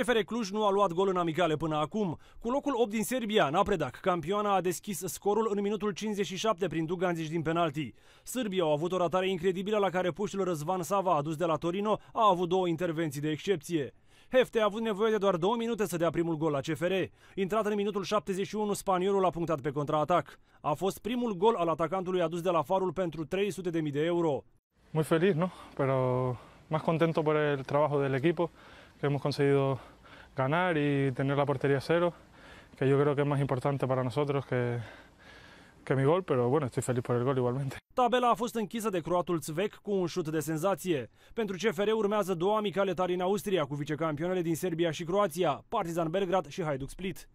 CFR Cluj nu a luat gol în amicale până acum. Cu locul 8 din Serbia, Napredac, campioana a deschis scorul în minutul 57 prin Duganzici din penalti. Sârbia au avut o ratare incredibilă la care puștul Răzvan Sava, adus de la Torino, a avut două intervenții de excepție. Hefte a avut nevoie de doar două minute să dea primul gol la CFR. Intrat în minutul 71, spaniolul a punctat pe contraatac. A fost primul gol al atacantului adus de la farul pentru 300.000 de euro. Muy feliz, ¿no? Pero más contento por el trabajo del equipo que hemos conseguido ganar y tener la portería cero, que yo creo que es más importante para nosotros que, que mi gol, pero bueno, estoy feliz por el gol igualmente. Tabela a fost închisă de croatul Zvec cu un șut de senzație. Pentru CFR urmează două amicale tari în Austria cu vicecampionele din Serbia și Croația, Partizan Belgrad și Hajduk Split.